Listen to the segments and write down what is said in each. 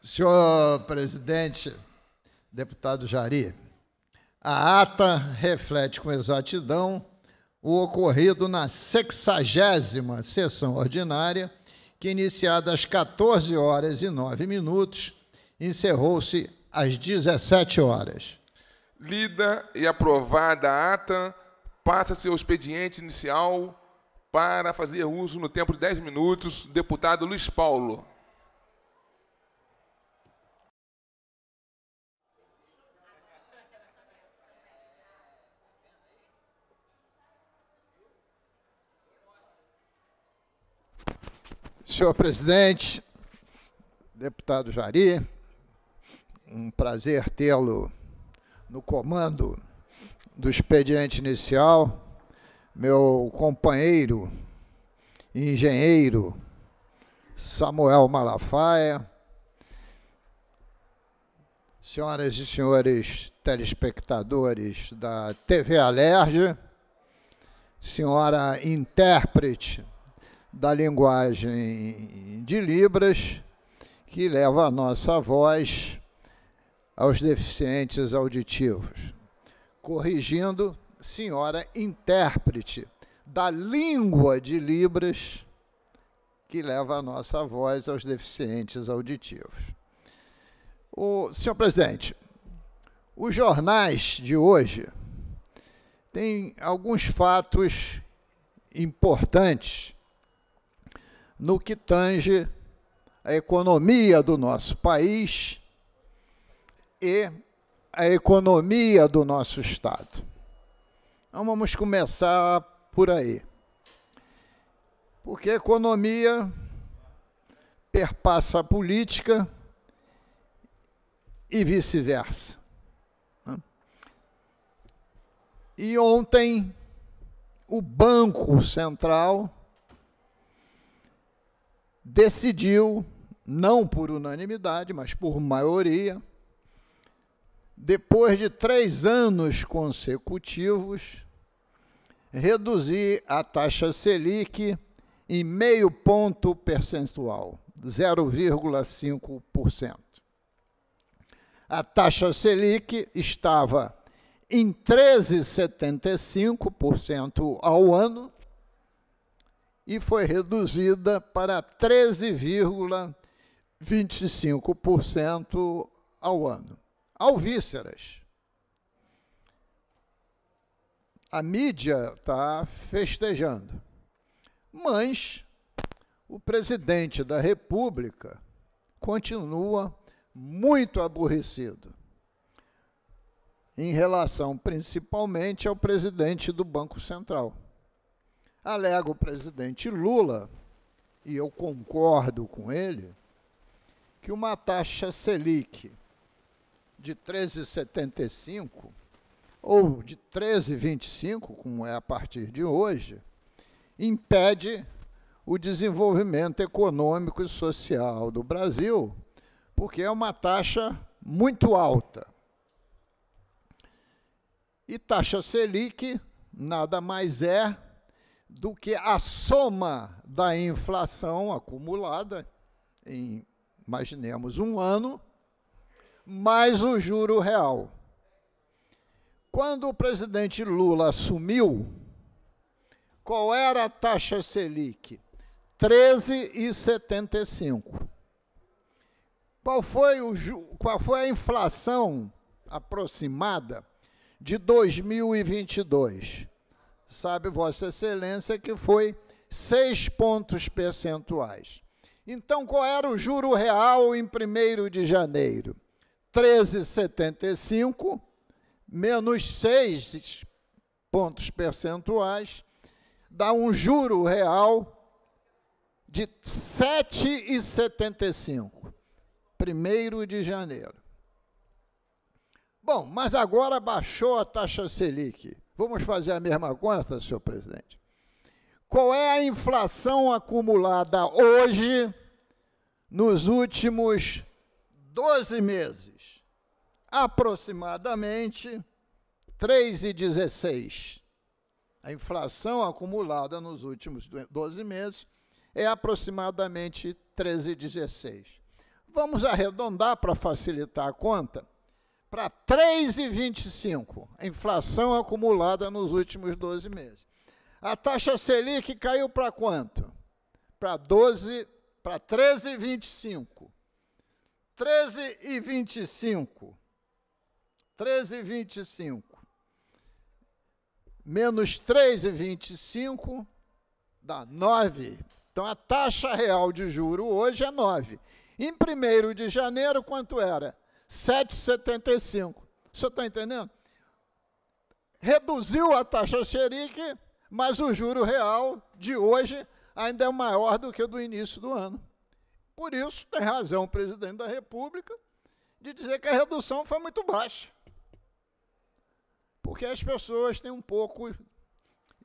Senhor presidente, deputado Jari, a ata reflete com exatidão o ocorrido na 60 sessão ordinária, que, iniciada às 14 horas e 9 minutos, encerrou-se às 17 horas. Lida e aprovada a ata, passa-se o expediente inicial para fazer uso no tempo de 10 minutos, deputado Luiz Paulo. senhor presidente, deputado Jari, um prazer tê-lo no comando do expediente inicial, meu companheiro, engenheiro Samuel Malafaia, senhoras e senhores telespectadores da TV Alerj, senhora intérprete da linguagem de Libras, que leva a nossa voz aos deficientes auditivos. Corrigindo, senhora intérprete da língua de Libras, que leva a nossa voz aos deficientes auditivos. O senhor presidente, os jornais de hoje têm alguns fatos importantes no que tange a economia do nosso país e a economia do nosso Estado. Então vamos começar por aí. Porque a economia perpassa a política e vice-versa. E ontem, o Banco Central decidiu, não por unanimidade, mas por maioria, depois de três anos consecutivos, reduzir a taxa Selic em meio ponto percentual, 0,5%. A taxa Selic estava em 13,75% ao ano e foi reduzida para 13,25% ao ano. Alvíceras. A mídia está festejando. Mas o presidente da República continua muito aborrecido em relação principalmente ao presidente do Banco Central alega o presidente Lula, e eu concordo com ele, que uma taxa Selic de 13,75 ou de 13,25, como é a partir de hoje, impede o desenvolvimento econômico e social do Brasil, porque é uma taxa muito alta. E taxa Selic nada mais é do que a soma da inflação acumulada em, imaginemos, um ano, mais o juro real. Quando o presidente Lula assumiu, qual era a taxa Selic? 13,75. Qual foi, qual foi a inflação aproximada de 2022? sabe Vossa Excelência que foi 6 pontos percentuais. Então, qual era o juro real em 1 de janeiro? 13,75 menos 6 pontos percentuais dá um juro real de 7,75, 1 de janeiro. Bom, mas agora baixou a taxa Selic. Vamos fazer a mesma conta, senhor presidente? Qual é a inflação acumulada hoje nos últimos 12 meses? Aproximadamente 3,16. A inflação acumulada nos últimos 12 meses é aproximadamente 13,16. Vamos arredondar para facilitar a conta para 3,25, inflação acumulada nos últimos 12 meses. A taxa Selic caiu para quanto? Para 12, para 13,25. 13,25. 13,25. Menos 3,25 dá 9. Então a taxa real de juro hoje é 9. Em 1 de janeiro, quanto era? 7,75. O senhor está entendendo? Reduziu a taxa Selic, mas o juro real de hoje ainda é maior do que o do início do ano. Por isso, tem razão o presidente da República de dizer que a redução foi muito baixa. Porque as pessoas têm um pouco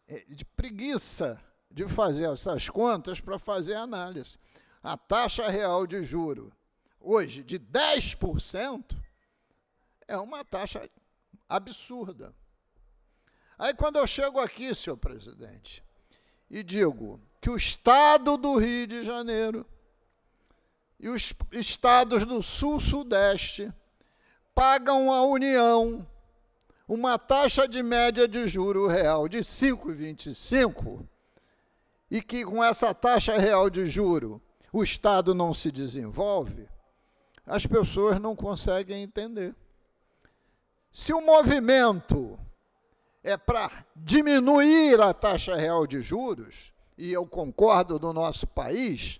eh, de preguiça de fazer essas contas para fazer análise. A taxa real de juro hoje de 10%, é uma taxa absurda. Aí quando eu chego aqui, senhor presidente, e digo que o estado do Rio de Janeiro e os estados do Sul-Sudeste pagam à União uma taxa de média de juro real de 5,25 e que com essa taxa real de juro o Estado não se desenvolve, as pessoas não conseguem entender. Se o movimento é para diminuir a taxa real de juros, e eu concordo do nosso país,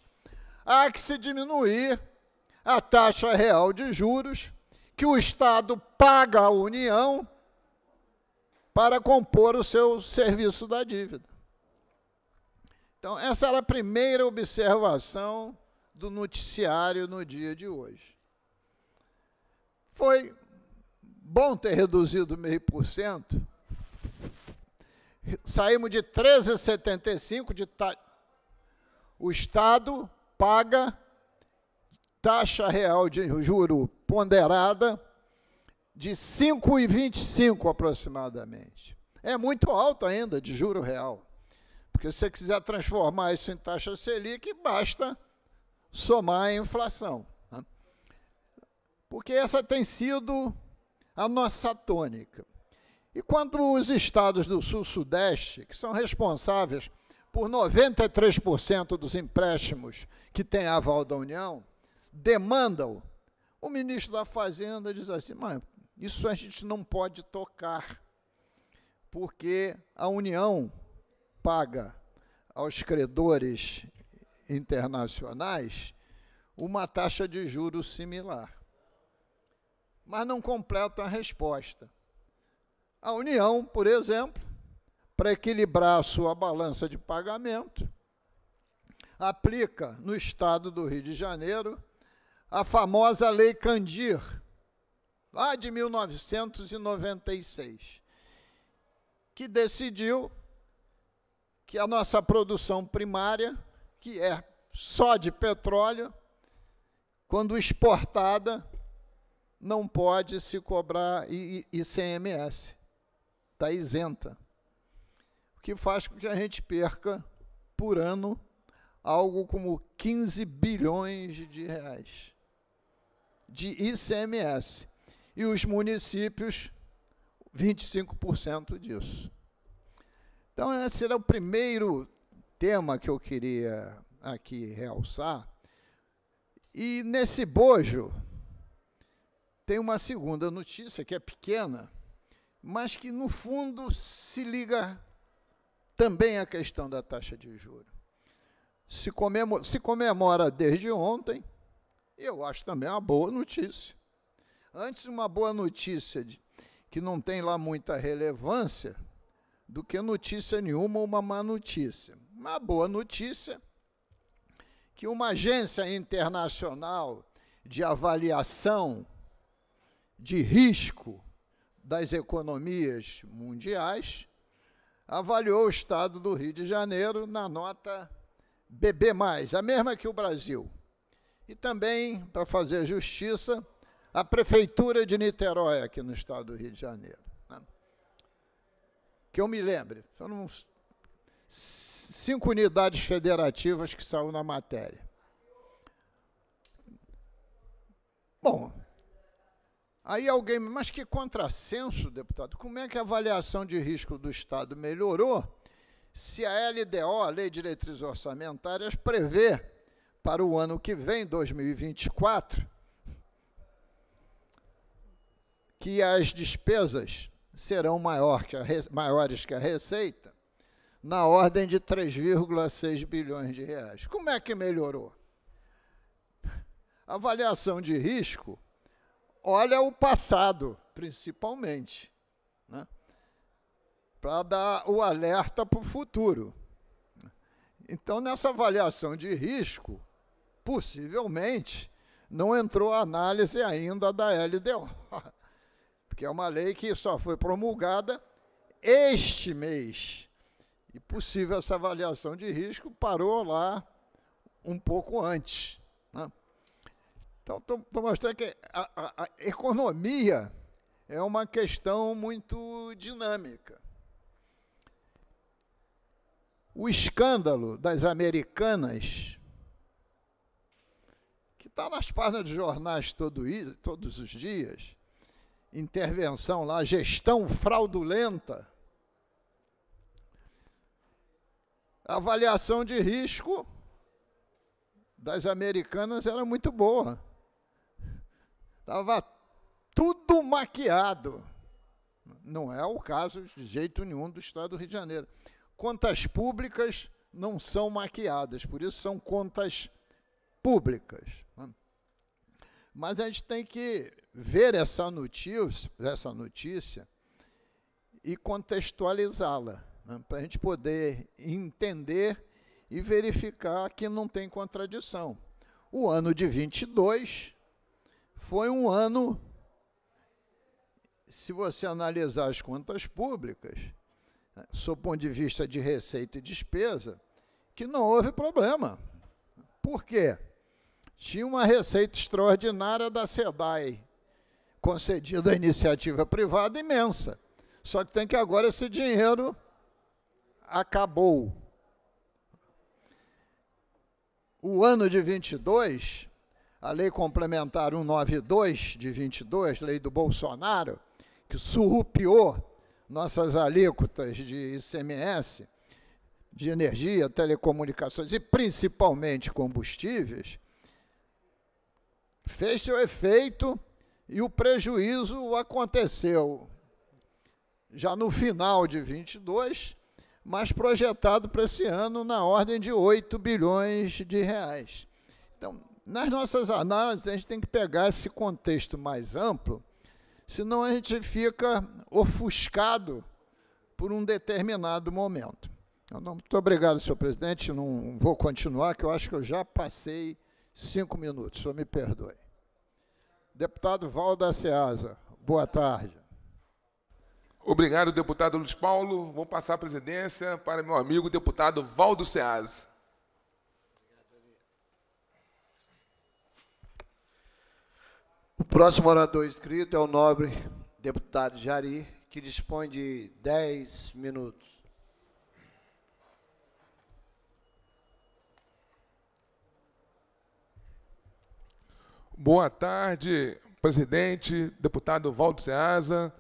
há que se diminuir a taxa real de juros que o Estado paga à União para compor o seu serviço da dívida. Então, essa era a primeira observação do noticiário no dia de hoje. Foi bom ter reduzido meio por cento. Saímos de 13,75 de ta... o Estado paga taxa real de juro ponderada de 5,25 aproximadamente. É muito alto ainda de juro real. Porque se você quiser transformar isso em taxa Selic, basta somar a inflação. Né? Porque essa tem sido a nossa tônica. E quando os estados do Sul-Sudeste, que são responsáveis por 93% dos empréstimos que têm aval da União, demandam, o ministro da Fazenda diz assim: mas isso a gente não pode tocar, porque a União paga aos credores internacionais uma taxa de juros similar. Mas não completa a resposta. A União, por exemplo, para equilibrar a sua balança de pagamento, aplica no estado do Rio de Janeiro a famosa Lei Candir, lá de 1996, que decidiu que a nossa produção primária que é só de petróleo, quando exportada, não pode se cobrar ICMS. Está isenta. O que faz com que a gente perca por ano algo como 15 bilhões de reais de ICMS. E os municípios, 25% disso. Então, esse era o primeiro tema que eu queria aqui realçar. E nesse bojo tem uma segunda notícia que é pequena, mas que no fundo se liga também à questão da taxa de juros. Se comemora, se comemora desde ontem, eu acho também uma boa notícia. Antes, uma boa notícia de, que não tem lá muita relevância, do que notícia nenhuma ou uma má notícia. Uma boa notícia que uma agência internacional de avaliação de risco das economias mundiais avaliou o estado do Rio de Janeiro na nota BB+, a mesma que o Brasil. E também, para fazer justiça, a prefeitura de Niterói aqui no estado do Rio de Janeiro. Né? Que eu me lembre, eu não cinco unidades federativas que saiu na matéria. Bom, aí alguém, mas que contrassenso, deputado, como é que a avaliação de risco do Estado melhorou se a LDO, a Lei de Diretrizes Orçamentárias, prevê para o ano que vem, 2024, que as despesas serão maior que a, maiores que a receita? na ordem de 3,6 bilhões de reais. Como é que melhorou? Avaliação de risco olha o passado, principalmente, né? para dar o alerta para o futuro. Então, nessa avaliação de risco, possivelmente, não entrou análise ainda da LDO, porque é uma lei que só foi promulgada este mês e possível essa avaliação de risco parou lá um pouco antes. Né? Então, estou mostrando que a, a, a, economia é uma questão muito dinâmica. O escândalo das americanas, que está nas páginas de jornais todo, todos os dias, intervenção lá, gestão fraudulenta a avaliação de risco das americanas era muito boa. Estava tudo maquiado. Não é o caso de jeito nenhum do Estado do Rio de Janeiro. Contas públicas não são maquiadas, por isso são contas públicas. Mas a gente tem que ver essa notícia, essa notícia e contextualizá-la né, para a gente poder entender e verificar que não tem contradição. O ano de 22 foi um ano, se você analisar as contas públicas, né, sob ponto de vista de receita e despesa, que não houve problema. Por quê? Tinha uma receita extraordinária da SEDAI, concedida à iniciativa privada imensa. Só que tem que agora esse dinheiro acabou. O ano de 22, a lei complementar 192 de 22, lei do Bolsonaro, que surrupiou nossas alíquotas de ICMS, de energia, telecomunicações e principalmente combustíveis, fez seu efeito e o prejuízo aconteceu. Já no final de 22, mas projetado para esse ano na ordem de 8 bilhões de reais. Então, nas nossas análises, a gente tem que pegar esse contexto mais amplo, senão a gente fica ofuscado por um determinado momento. Então, muito obrigado, senhor presidente. Não vou continuar, que eu acho que eu já passei cinco minutos, só me perdoe. Deputado Valda Seasa, boa tarde. Obrigado, deputado Luiz Paulo. Vou passar a presidência para meu amigo deputado Valdo Seaz. O próximo orador inscrito é o nobre deputado Jari, que dispõe de 10 minutos. Boa tarde, presidente, deputado Valdo Seaza,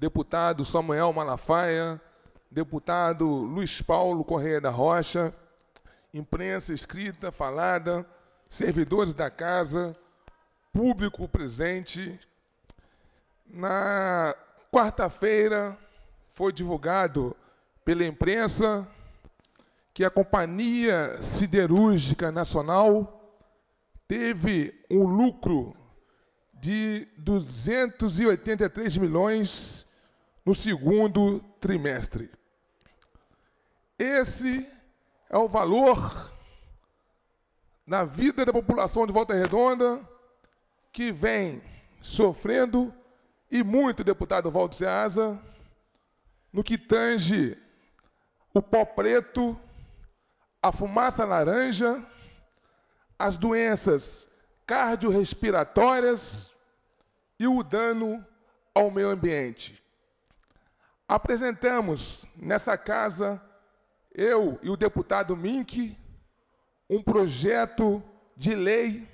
deputado Samuel Malafaia, deputado Luiz Paulo Correia da Rocha, imprensa escrita, falada, servidores da casa, público presente. Na quarta-feira foi divulgado pela imprensa que a Companhia Siderúrgica Nacional teve um lucro de 283 milhões no segundo trimestre. Esse é o valor na vida da população de Volta Redonda que vem sofrendo e muito, deputado Valdo Seasa, no que tange o pó preto, a fumaça laranja, as doenças cardiorrespiratórias e o dano ao meio ambiente. Apresentamos nessa casa, eu e o deputado Mink, um projeto de lei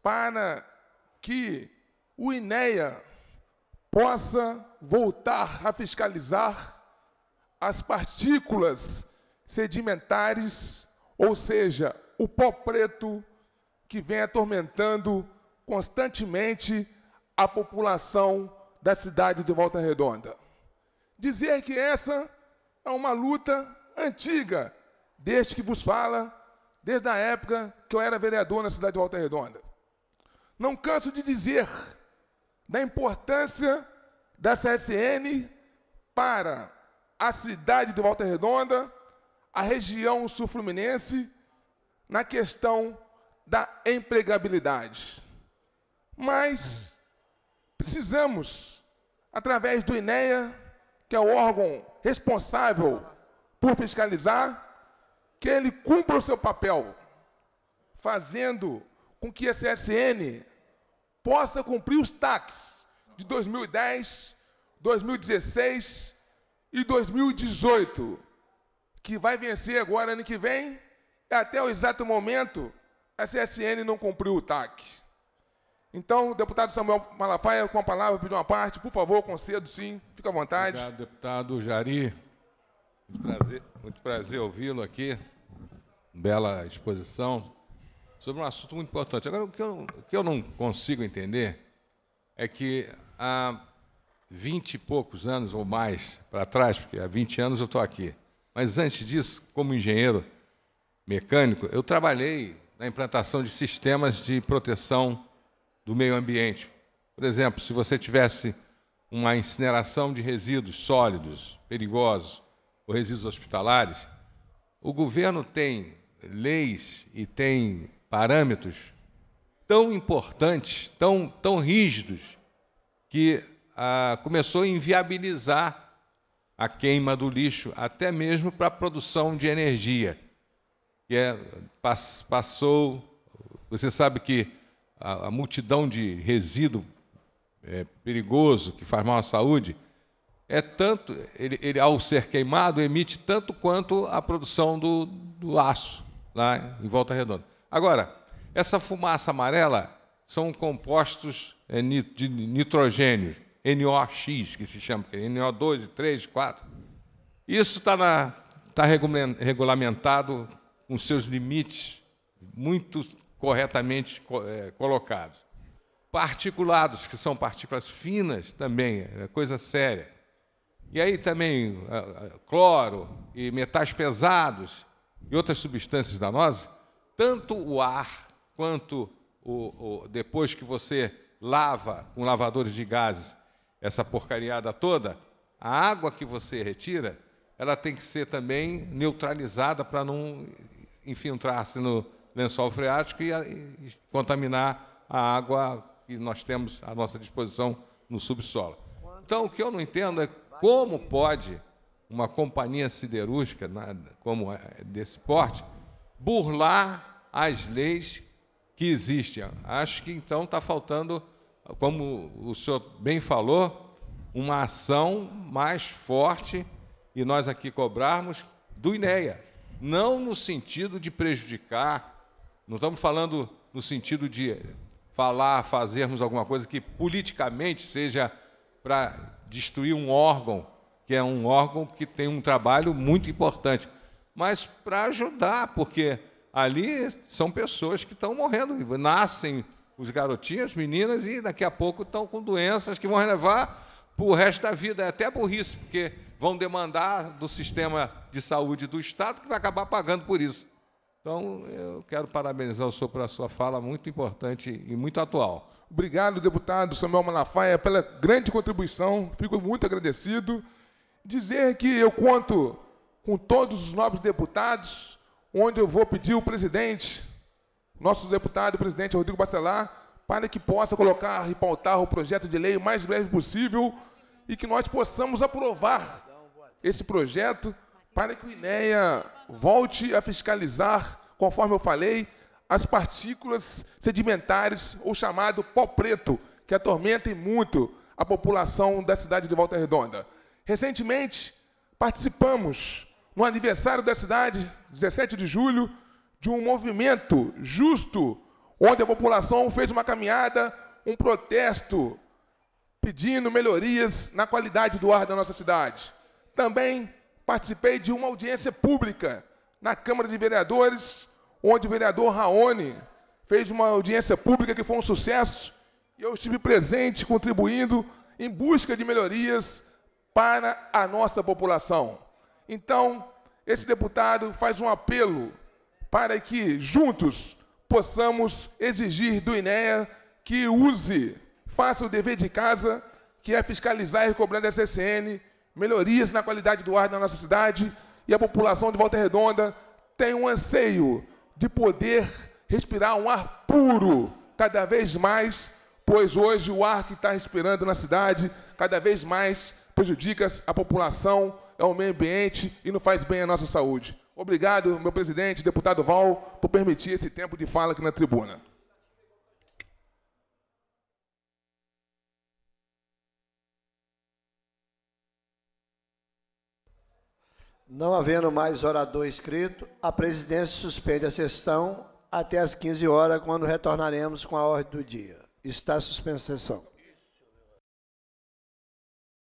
para que o INEA possa voltar a fiscalizar as partículas sedimentares, ou seja, o pó preto que vem atormentando constantemente a população da cidade de Volta Redonda dizer que essa é uma luta antiga, desde que vos fala, desde a época que eu era vereador na cidade de Volta Redonda. Não canso de dizer da importância da CSN para a cidade de Volta Redonda, a região sul-fluminense, na questão da empregabilidade. Mas precisamos, através do INEA, que é o órgão responsável por fiscalizar, que ele cumpra o seu papel, fazendo com que a CSN possa cumprir os taques de 2010, 2016 e 2018, que vai vencer agora ano que vem, até o exato momento a CSN não cumpriu o TAC. Então, o deputado Samuel Malafaia, com a palavra, pediu uma parte. Por favor, concedo, sim. Fica à vontade. Obrigado, deputado Jari. Muito prazer, muito prazer ouvi-lo aqui. Bela exposição. Sobre um assunto muito importante. Agora, o que eu, o que eu não consigo entender é que há vinte e poucos anos ou mais para trás, porque há 20 anos eu estou aqui, mas antes disso, como engenheiro mecânico, eu trabalhei na implantação de sistemas de proteção do meio ambiente. Por exemplo, se você tivesse uma incineração de resíduos sólidos, perigosos, ou resíduos hospitalares, o governo tem leis e tem parâmetros tão importantes, tão, tão rígidos, que ah, começou a inviabilizar a queima do lixo, até mesmo para a produção de energia. Que é, pass, passou. Você sabe que a, a multidão de resíduo é, perigoso que faz mal à saúde, é tanto, ele, ele, ao ser queimado, emite tanto quanto a produção do, do aço lá em volta redonda. Agora, essa fumaça amarela são compostos é, de nitrogênio, NOx, que se chama, NO2, 3, 4. Isso está tá, tá regulamentado com seus limites muito corretamente é, colocados. Particulados, que são partículas finas também, é coisa séria. E aí também cloro e metais pesados e outras substâncias danosas, tanto o ar quanto o, o, depois que você lava com lavadores de gases essa porcariada toda, a água que você retira, ela tem que ser também neutralizada para não infiltrar-se no, lençol freático e, e contaminar a água que nós temos à nossa disposição no subsolo. Então, o que eu não entendo é como pode uma companhia siderúrgica como é, é desse porte burlar as leis que existem. Acho que então está faltando, como o senhor bem falou, uma ação mais forte e nós aqui cobrarmos do INEA, não no sentido de prejudicar não estamos falando no sentido de falar, fazermos alguma coisa que politicamente seja para destruir um órgão, que é um órgão que tem um trabalho muito importante, mas para ajudar, porque ali são pessoas que estão morrendo, nascem os garotinhos, meninas, e daqui a pouco estão com doenças que vão levar para o resto da vida, é até burrice, porque vão demandar do sistema de saúde do Estado, que vai acabar pagando por isso. Então, eu quero parabenizar o senhor pela sua fala muito importante e muito atual. Obrigado, deputado Samuel Malafaia, pela grande contribuição. Fico muito agradecido. Dizer que eu conto com todos os nobres deputados, onde eu vou pedir o presidente, nosso deputado, o presidente Rodrigo Bacelar, para que possa colocar e pautar o projeto de lei o mais breve possível e que nós possamos aprovar esse projeto para que o INEA volte a fiscalizar, conforme eu falei, as partículas sedimentares, ou chamado pó preto, que atormentem muito a população da cidade de Volta Redonda. Recentemente, participamos, no aniversário da cidade, 17 de julho, de um movimento justo, onde a população fez uma caminhada, um protesto, pedindo melhorias na qualidade do ar da nossa cidade. Também participei de uma audiência pública na Câmara de Vereadores, onde o vereador Raoni fez uma audiência pública que foi um sucesso, e eu estive presente, contribuindo em busca de melhorias para a nossa população. Então, esse deputado faz um apelo para que juntos possamos exigir do INEA que use, faça o dever de casa, que é fiscalizar e cobrar da CCN melhorias na qualidade do ar da nossa cidade e a população de Volta Redonda tem um anseio de poder respirar um ar puro cada vez mais, pois hoje o ar que está respirando na cidade cada vez mais prejudica a população, é o meio ambiente e não faz bem à nossa saúde. Obrigado, meu presidente, deputado Val, por permitir esse tempo de fala aqui na tribuna. Não havendo mais orador inscrito, a presidência suspende a sessão até às 15 horas, quando retornaremos com a ordem do dia. Está suspensa a sessão.